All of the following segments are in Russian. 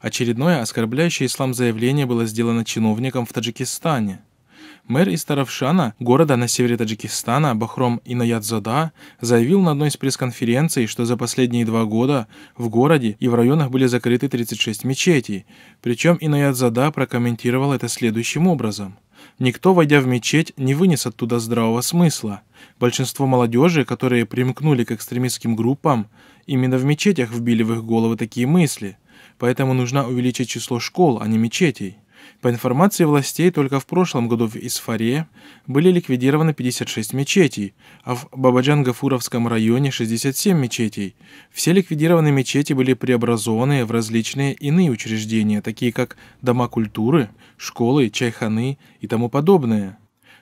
Очередное оскорбляющее ислам заявление было сделано чиновником в Таджикистане. Мэр из Таравшана, города на севере Таджикистана, Бахром Инаядзада, заявил на одной из пресс-конференций, что за последние два года в городе и в районах были закрыты 36 мечетей. Причем Инаядзада прокомментировал это следующим образом. Никто, войдя в мечеть, не вынес оттуда здравого смысла. Большинство молодежи, которые примкнули к экстремистским группам, именно в мечетях вбили в их головы такие мысли – поэтому нужно увеличить число школ, а не мечетей. По информации властей, только в прошлом году в Исфаре были ликвидированы 56 мечетей, а в Бабаджан-Гафуровском районе 67 мечетей. Все ликвидированные мечети были преобразованы в различные иные учреждения, такие как дома культуры, школы, чайханы и тому подобное.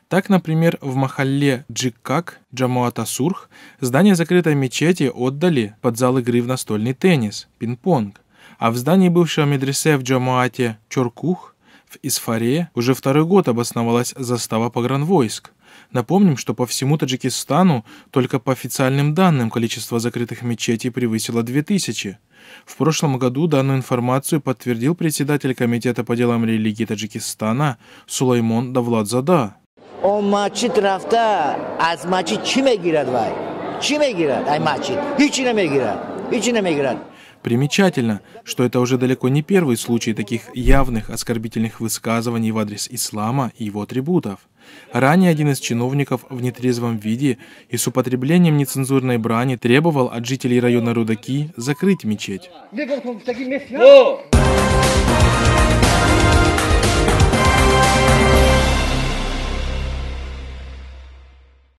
Так, например, в Махалле Джиккак, Джамуата-Сурх, здание закрытой мечети отдали под зал игры в настольный теннис, пинг-понг. А в здании бывшего медресе в Джамаате Чоркух в Исфаре уже второй год обосновалась застава погранвойск. Напомним, что по всему Таджикистану только по официальным данным количество закрытых мечетей превысило 2000. В прошлом году данную информацию подтвердил председатель Комитета по делам религии Таджикистана Сулаймон Давладзада. Примечательно, что это уже далеко не первый случай таких явных оскорбительных высказываний в адрес ислама и его атрибутов. Ранее один из чиновников в нетрезвом виде и с употреблением нецензурной брани требовал от жителей района Рудаки закрыть мечеть.